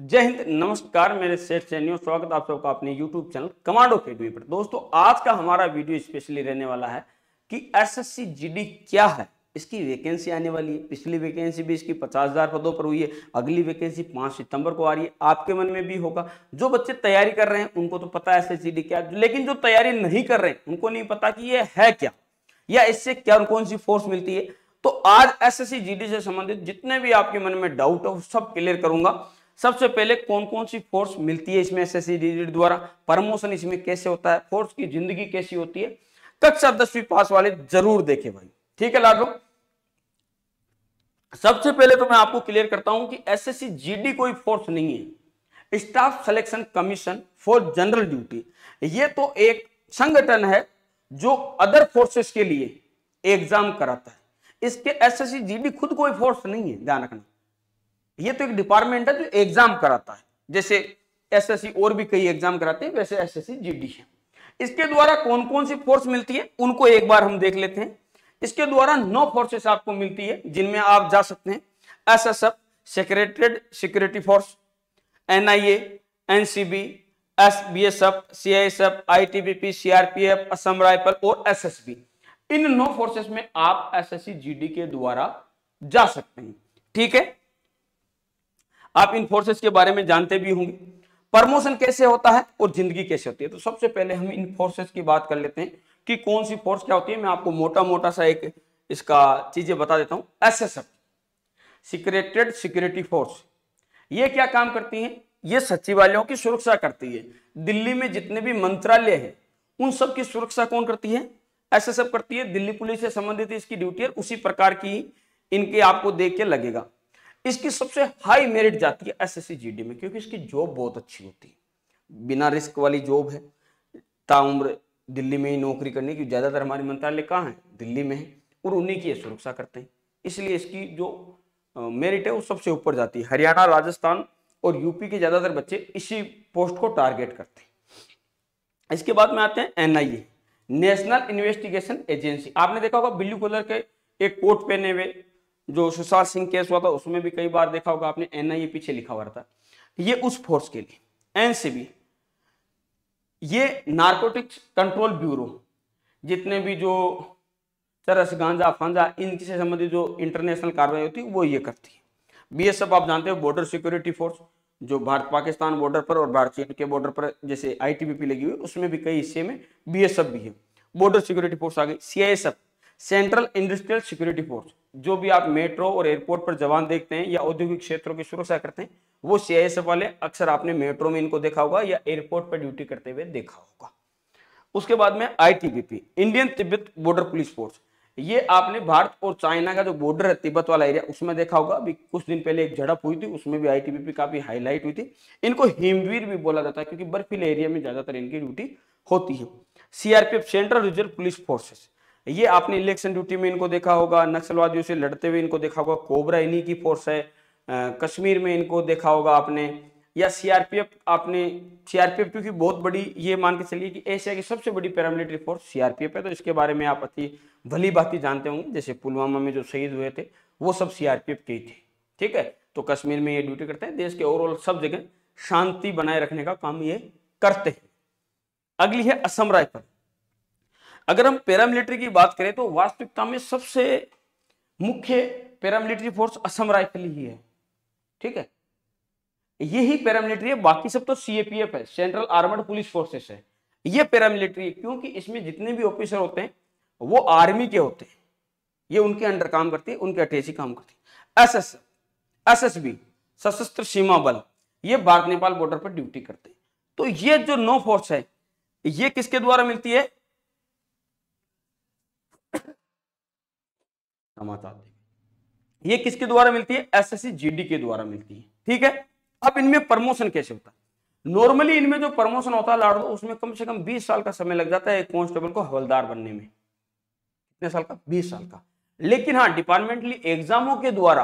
जय हिंद नमस्कार मेरे सेठ सैनियों स्वागत आप सबका अपने यूट्यूब चैनल कमांडो अकेडमी पर दोस्तों आज का हमारा वीडियो स्पेशली रहने वाला है कि एस एस क्या है इसकी वैकेंसी आने वाली है पिछली वैकेंसी भी इसकी पचास हजार पदों पर हुई है अगली वैकेंसी पांच सितंबर को आ रही है आपके मन में भी होगा जो बच्चे तैयारी कर रहे हैं उनको तो पता है एस क्या लेकिन जो तैयारी नहीं कर रहे हैं उनको नहीं पता कि ये है क्या या इससे क्या कौन सी फोर्स मिलती है तो आज एस एस से संबंधित जितने भी आपके मन में डाउट है सब क्लियर करूंगा सबसे पहले कौन कौन सी फोर्स मिलती है इसमें एस द्वारा प्रमोशन इसमें कैसे होता है फोर्स की जिंदगी कैसी होती है कक्षा दसवीं पास वाले जरूर देखे भाई ठीक है लाडो सबसे पहले तो मैं आपको क्लियर करता हूं कि एस एस कोई फोर्स नहीं है staff selection commission for general duty ये तो एक संगठन है जो अदर फोर्सेस के लिए एग्जाम कराता है इसके एस एस खुद कोई फोर्स नहीं है ध्यान रखना ये तो एक डिपार्टमेंट है जो एग्जाम कराता है जैसे एसएससी और भी कई एग्जाम कराते हैं वैसे एसएससी जीडी है इसके द्वारा कौन कौन सी फोर्स मिलती है उनको एक बार हम देख लेते हैं इसके द्वारा नौ फोर्सेस आपको मिलती है जिनमें आप जा सकते हैं SSF secreted security force NIA NCB S B S F C S F I T B P C R P F Assam rifle और एस एस बी इन नौ फोर्सेस में आप S S C G D के द्वारा जा सकते हैं ठीक है आप इन फोर्सेस के बारे में जानते भी होंगे प्रमोशन कैसे होता है और जिंदगी कैसे होती है तो सबसे पहले हम इन फोर्सेस की बात कर लेते हैं कि कौन सी फोर्स क्या होती है मैं आपको मोटा मोटा सा एक इसका चीजें बता देता हूं एस सिक्रेटेड सिक्योरिटी फोर्स ये क्या काम करती है ये सचिवालयों की सुरक्षा करती है दिल्ली में जितने भी मंत्रालय हैं उन सब की सुरक्षा कौन करती है एसएसएफ करती है दिल्ली पुलिस से संबंधित इसकी ड्यूटी है उसी प्रकार की इनके आपको देख के लगेगा इसकी सबसे हाई मेरिट जाती है एसएससी जीडी में क्योंकि इसकी जॉब बहुत अच्छी होती है बिना रिस्क वाली जॉब है ताउम्र दिल्ली में ही नौकरी करने की ज़्यादातर हमारे मंत्रालय कहाँ है दिल्ली में है और उन्हीं की सुरक्षा करते हैं इसलिए इसकी जो मेरिट है वो सबसे ऊपर जाती है हरियाणा राजस्थान और यूपी के ज़्यादातर बच्चे इसी पोस्ट को टारगेट करते हैं इसके बाद में आते हैं एनआईए नेशनल इन्वेस्टिगेशन एजेंसी आपने देखा होगा ब्लू कलर के एक कोट पहने हुए जो सुशांत सिंह केस हुआ था उसमें भी कई बार देखा होगा आपने ए पीछे लिखा हुआ था ये उस फोर्स के लिए एनसीबी ये नार्कोटिक्स कंट्रोल ब्यूरो जितने भी जो चरस गांजा फांजा इनसे संबंधित जो इंटरनेशनल कार्रवाई होती है वो ये करती है बीएसएफ आप जानते हो बॉर्डर सिक्योरिटी फोर्स जो भारत पाकिस्तान बॉर्डर पर और भारत चीन के बॉर्डर पर जैसे आईटीबीपी लगी हुई उसमें भी कई हिस्से में बीएसएफ भी है बॉर्डर सिक्योरिटी फोर्स आ गई CISF central industrial security force जो भी आप मेट्रो और एयरपोर्ट पर जवान देखते हैं या औद्योगिक क्षेत्रों की सुरक्षा करते हैं वो सीआईएसएफ वाले अक्सर आपने मेट्रो में इनको देखा होगा या एयरपोर्ट पर ड्यूटी करते हुए देखा होगा उसके बाद में ITBP Indian Tibet border police force ये आपने भारत और चाइना का जो बॉर्डर है तिब्बत वाला एरिया उसमें देखा होगा अभी कुछ दिन पहले एक झड़प हुई थी उसमें भी आईटीबीपी काफी हाईलाइट हुई थी इनको हिमवीर भी बोला जाता है क्योंकि बर्फीले एरिया में ज्यादातर इनकी ड्यूटी होती है CRPF central reserve police forces ये आपने इलेक्शन ड्यूटी में इनको देखा होगा नक्सलवादियों से लड़ते हुए इनको देखा होगा कोबरा इन्हीं की फोर्स है कश्मीर में इनको देखा होगा आपने या सीआरपीएफ आपने सीआरपीएफ क्योंकि बहुत बड़ी ये मान के चलिए कि एशिया की सबसे बड़ी पैरामिलिट्री फोर्स सीआरपीएफ है तो इसके बारे में आप अति भली बात जानते होंगे जैसे पुलवामा में जो शहीद हुए थे वो सब सीआरपीएफ के ही थे ठीक है तो कश्मीर में ये ड्यूटी करते हैं देश के ओवरऑल सब जगह शांति बनाए रखने का काम ये करते हैं अगली है असम राइफल अगर हम पैरामिलिट्री की बात करें तो वास्तविकता में सबसे मुख्य पैरामिलिट्री फोर्स असम राइफल ही है ठीक है यही पैरामिलिट्री है बाकी सब तो सीएपीएफ है सेंट्रल आर्मर्ड पुलिस फोर्सेस है ये पैरामिलिट्री है क्योंकि इसमें जितने भी ऑफिसर होते हैं वो आर्मी के होते हैं ये उनके अंडर काम करती है उनके अटैच काम करती है S S S S B Sashastra Seema Bal ये भारत नेपाल बॉर्डर पर ड्यूटी करते हैं तो ये जो नो फोर्स है ये किसके द्वारा मिलती है समाचार ये किसके द्वारा मिलती है एसएससी जीडी के द्वारा मिलती है ठीक है अब इनमें प्रमोशन कैसे होता है नॉर्मली इनमें जो प्रमोशन होता है लाडो उसमें कम से कम 20 साल का समय लग जाता है एक कांस्टेबल को हवलदार बनने में कितने साल का 20 साल का लेकिन हाँ डिपार्टमेंटली एग्जामों के द्वारा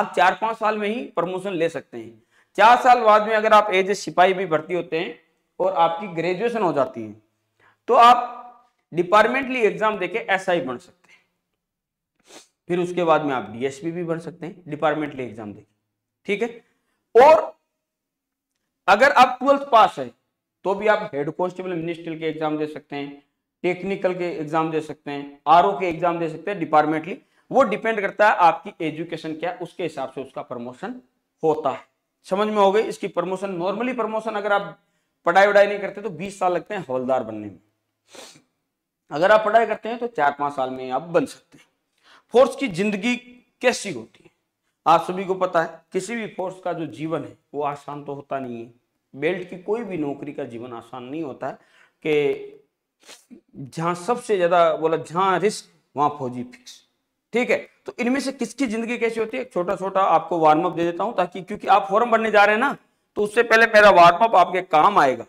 आप चार पांच साल में ही प्रमोशन ले सकते हैं चार साल बाद में अगर आप एज ए सिपाही भी भर्ती होते हैं और आपकी ग्रेजुएशन हो जाती है तो आप डिपार्टमेंटली एग्जाम देके एस बन सकते फिर उसके बाद में आप डीएसपी भी बन सकते हैं डिपार्टमेंटल एग्जाम देखिए ठीक है और अगर आप ट्वेल्थ पास है तो भी आप हेड कॉन्स्टेबल मिनिस्ट्रियल के एग्जाम दे सकते हैं टेक्निकल के एग्जाम दे सकते हैं आर के एग्जाम दे सकते हैं डिपार्टमेंटली वो डिपेंड करता है आपकी एजुकेशन क्या उसके हिसाब से उसका प्रमोशन होता है समझ में हो गई इसकी प्रमोशन नॉर्मली प्रमोशन अगर आप पढ़ाई वढ़ाई नहीं करते तो 20 साल लगते हैं हवलदार बनने में अगर आप पढ़ाई करते हैं तो चार पांच साल में आप बन सकते हैं फोर्स की जिंदगी कैसी होती है आप सभी को पता है किसी भी फोर्स का जो जीवन है वो आसान तो होता नहीं है बेल्ट की कोई भी नौकरी का जीवन आसान नहीं होता है कि जहां सबसे ज़्यादा बोला जहां रिस्क वहां फौजी फिक्स ठीक है तो इनमें से किसकी जिंदगी कैसी होती है छोटा छोटा आपको वार्म अप दे देता हूं ताकि क्योंकि आप फॉर्म भरने जा रहे हैं ना तो उससे पहले मेरा वार्म अप आपके काम आएगा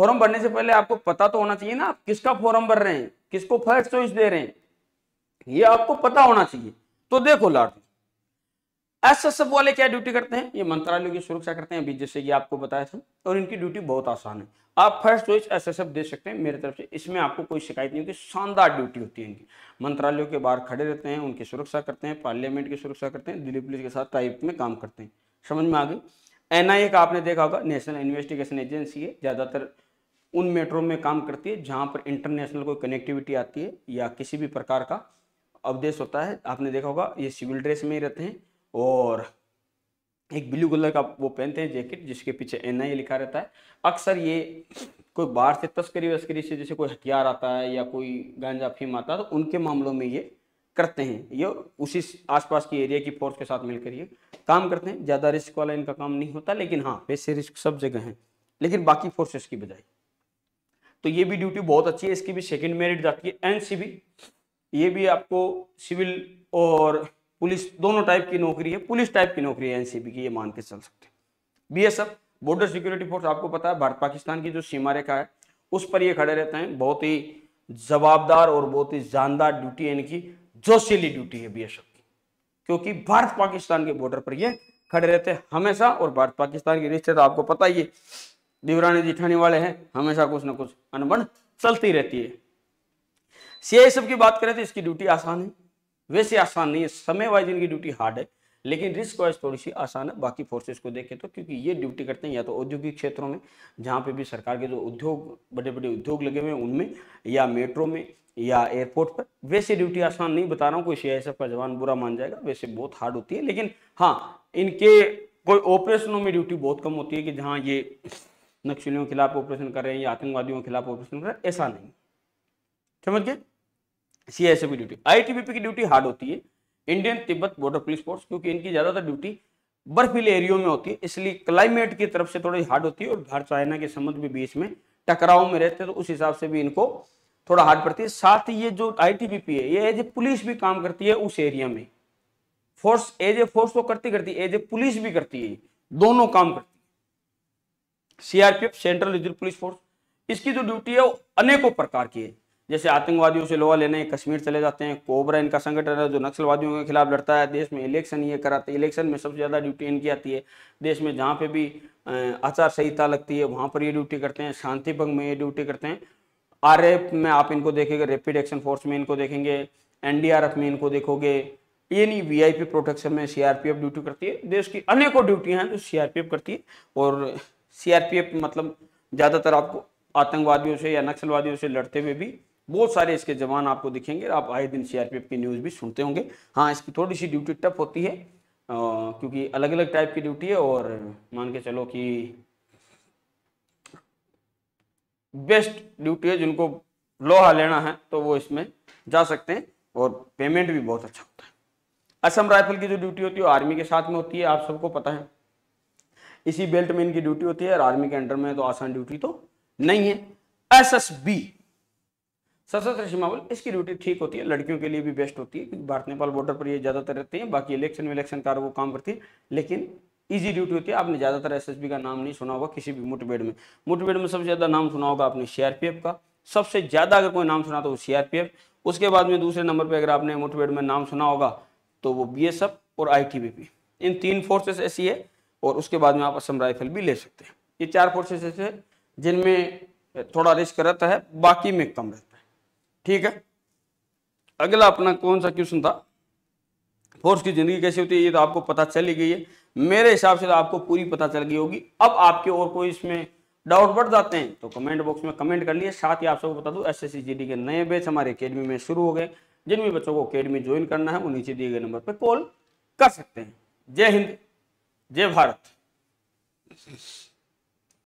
फॉर्म भरने से पहले आपको पता तो होना चाहिए ना आप किसका फॉर्म भर रहे हैं किसको फर्स्ट चॉइस दे रहे हैं ये आपको पता होना चाहिए तो देखो लार्ज एसएसएफ वाले क्या ड्यूटी करते हैं ये मंत्रालय की सुरक्षा करते हैं अभी जैसे कि आपको बताया था और इनकी ड्यूटी बहुत आसान है आप फर्स्ट चॉइस एसएसएफ दे सकते हैं मेरे तरफ से इसमें आपको कोई शिकायत नहीं होगी शानदार ड्यूटी होती है इनकी मंत्रालयों के बाहर खड़े रहते हैं उनकी सुरक्षा करते हैं पार्लियामेंट की सुरक्षा करते हैं दिल्ली पुलिस के साथ टाइप में काम करते हैं समझ में आ गई एनआईए का आपने देखा होगा नेशनल इन्वेस्टिगेशन एजेंसी है ज़्यादातर उन मेट्रो में काम करती है जहाँ पर इंटरनेशनल कोई कनेक्टिविटी आती है या किसी भी प्रकार का अवदेश होता है आपने देखा होगा ये सिविल ड्रेस में ही रहते हैं और एक ब्लू कलर का वो पहनते हैं जैकेट जिसके पीछे एन लिखा रहता है अक्सर ये कोई बाहर से तस्करी वस्करी से जैसे कोई हथियार आता है या कोई गांजा फीम आता है तो उनके मामलों में ये करते हैं ये उसी आसपास की एरिया की फोर्स के साथ मिलकर ये काम करते हैं ज़्यादा रिस्क वाला इनका काम नहीं होता लेकिन हाँ वैसे रिस्क सब जगह हैं लेकिन बाकी फोर्सेस की बजाय तो ये भी ड्यूटी बहुत अच्छी है इसकी भी सेकेंड मेरिट जाती है एन ये भी आपको सिविल और पुलिस दोनों टाइप की नौकरी है पुलिस टाइप की नौकरी है एनसीबी की ये मान के चल सकते हैं बीएसएफ बॉर्डर सिक्योरिटी फोर्स आपको पता है भारत पाकिस्तान की जो सीमा रेखा है उस पर ये खड़े रहते हैं बहुत ही जवाबदार और बहुत ही जानदार ड्यूटी है इनकी जोशीली ड्यूटी है बीएसएफ की क्योंकि भारत पाकिस्तान के बॉर्डर पर ये खड़े रहते हैं हमेशा और भारत पाकिस्तान की रिश्ते तो आपको पता ही है देवरानी जिठानी वाले हैं हमेशा कुछ ना कुछ अनबन चलती रहती है सीआई सब की बात करें तो इसकी ड्यूटी आसान है वैसे आसान नहीं है समय वाइज इनकी ड्यूटी हार्ड है लेकिन रिस्क वाइज थोड़ी सी आसान है बाकी फोर्सेस को देखें तो क्योंकि ये ड्यूटी करते हैं या तो औद्योगिक क्षेत्रों में जहाँ पे भी सरकार के जो उद्योग बड़े बड़े उद्योग लगे हुए हैं उनमें या मेट्रो में या एयरपोर्ट पर वैसे ड्यूटी आसान नहीं बता रहा हूँ कोई सी का जवान बुरा मान जाएगा वैसे बहुत हार्ड होती है लेकिन हाँ इनके कोई ऑपरेशनों में ड्यूटी बहुत कम होती है कि जहाँ ये नक्सलियों के खिलाफ ऑपरेशन कर रहे हैं या आतंकवादियों के खिलाफ ऑपरेशन कर रहे हैं ऐसा नहीं समझ गए सी एस की ड्यूटी आई की ड्यूटी हार्ड होती है Indian Tibet border police force क्योंकि इनकी ज़्यादातर ड्यूटी बर्फीले एरियो में होती है इसलिए क्लाइमेट की तरफ से थोड़ी हार्ड होती है और भारत चाइना के संबंध भी बीच में टकराव में रहते हैं तो उस हिसाब से भी इनको थोड़ा हार्ड पड़ती है साथ ही ये जो आईटीबीपी है ये एज ए पुलिस भी काम करती है उस एरिया में फोर्स एज ए फोर्स तो करती करती है एज ए पुलिस भी करती है दोनों काम करती CRPF central reserve police force इसकी जो ड्यूटी है वो अनेकों प्रकार की है जैसे आतंकवादियों से लोहा लेने कश्मीर चले जाते हैं कोबरा इनका संगठन है जो नक्सलवादियों के खिलाफ लड़ता है देश में इलेक्शन ये कराते हैं इलेक्शन में सबसे ज़्यादा ड्यूटी इनकी आती है देश में जहाँ पे भी आचार संहिता लगती है वहाँ पर ये ड्यूटी करते हैं शांति भंग में ये ड्यूटी करते हैं आर में आप इनको देखेंगे रेपिड एक्शन फोर्स में इनको देखेंगे एन में इनको देखोगे ये नहीं वी प्रोटेक्शन में सी ड्यूटी करती है देश की अनेकों ड्यूटियाँ हैं जो सी करती है और सीआरपीएफ मतलब ज़्यादातर आपको आतंकवादियों से या नक्सलवादियों से लड़ते हुए भी बहुत सारे इसके जवान आपको दिखेंगे आप आए दिन सीआरपीएफ की न्यूज़ भी सुनते होंगे हाँ इसकी थोड़ी सी ड्यूटी टफ होती है आ, क्योंकि अलग अलग टाइप की ड्यूटी है और मान के चलो कि बेस्ट ड्यूटी है जिनको लोहा लेना है तो वो इसमें जा सकते हैं और पेमेंट भी बहुत अच्छा होता है असम राइफल की जो ड्यूटी होती है वो आर्मी के साथ में होती है आप सबको पता है इसी बेल्ट में इनकी ड्यूटी होती है और आर्मी के अंडर में तो आसान ड्यूटी तो नहीं है S S B Sashastra Seema बल इसकी ड्यूटी ठीक होती है लड़कियों के लिए भी बेस्ट होती है क्योंकि भारत नेपाल बॉर्डर पर ये ज़्यादातर रहते हैं बाकी इलेक्शन विलेक्शन कार वो काम करती है लेकिन इजी ड्यूटी होती है आपने ज़्यादातर एसएसबी का नाम नहीं सुना होगा किसी भी मुठभेड़ में मुठभेड़ में सबसे ज़्यादा नाम सुना होगा आपने सीआरपीएफ का सबसे ज़्यादा अगर कोई नाम सुना तो वो सीआरपीएफ उसके बाद में दूसरे नंबर पर अगर आपने मुठभेड़ में नाम सुना होगा तो वो एफ और पी इन तीन फोर्सेस ऐसी है और उसके बाद में आप असम राइफल भी ले सकते हैं ये चार फोर्सेस ऐसे जिनमें थोड़ा रिस्क रहता है बाकी में कम रहता है ठीक है अगला अपना कौन सा क्वेश्चन था फोर्स की जिंदगी कैसी होती है ये तो आपको पता चल ही गई है मेरे हिसाब से तो आपको पूरी पता चल गई होगी अब आपके और कोई इसमें डाउट बढ़ जाते हैं तो कमेंट बॉक्स में कमेंट कर लिए साथ ही आप सबको बता दूं एस एस के नए बैच हमारे अकेडमी में शुरू हो गए जिन भी बच्चों को अकेडमी ज्वाइन करना है वो नीचे दिए गए नंबर पर कॉल कर सकते हैं जय हिंद जय भारत